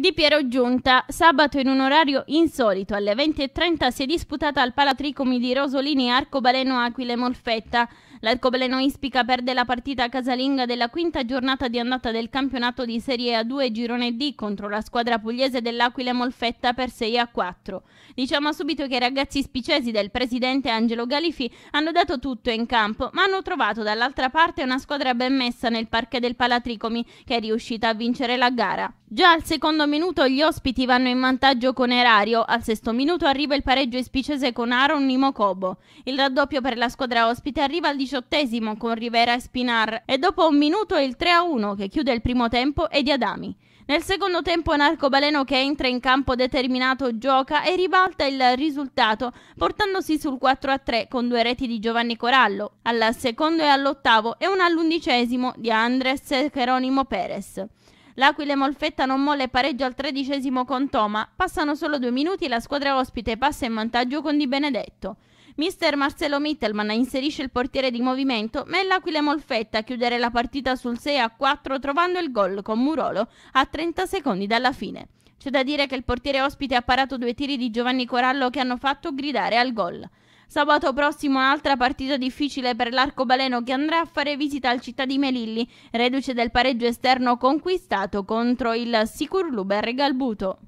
Di Piero Giunta, sabato in un orario insolito alle 20.30 si è disputata al Palatricomi di Rosolini Arcobaleno Aquile Molfetta L'arcobaleno Ispica perde la partita casalinga della quinta giornata di andata del campionato di Serie A2 Girone D contro la squadra pugliese dell'Aquila Molfetta per 6 a 4. Diciamo subito che i ragazzi spicesi del presidente Angelo Galifi hanno dato tutto in campo, ma hanno trovato dall'altra parte una squadra ben messa nel parche del Palatricomi che è riuscita a vincere la gara. Già al secondo minuto gli ospiti vanno in vantaggio con Erario, al sesto minuto arriva il pareggio ispicese con Aaron Nimocobo. Il raddoppio per la squadra ospite arriva al 19 diciottesimo con Rivera e Spinar e dopo un minuto il 3-1 che chiude il primo tempo è di Adami. Nel secondo tempo un arcobaleno che entra in campo determinato gioca e ribalta il risultato portandosi sul 4-3 con due reti di Giovanni Corallo, al secondo e all'ottavo e una all'undicesimo di Andres Geronimo Perez. L'Aquile Molfetta non molle pareggio al tredicesimo con Toma, passano solo due minuti e la squadra ospite passa in vantaggio con Di Benedetto. Mister Marcello Mittelman inserisce il portiere di movimento, ma è l'Aquile Molfetta a chiudere la partita sul 6 a 4 trovando il gol con Murolo a 30 secondi dalla fine. C'è da dire che il portiere ospite ha parato due tiri di Giovanni Corallo che hanno fatto gridare al gol. Sabato prossimo un'altra partita difficile per l'arcobaleno che andrà a fare visita al città di Melilli, reduce del pareggio esterno conquistato contro il Sicurluber Galbuto.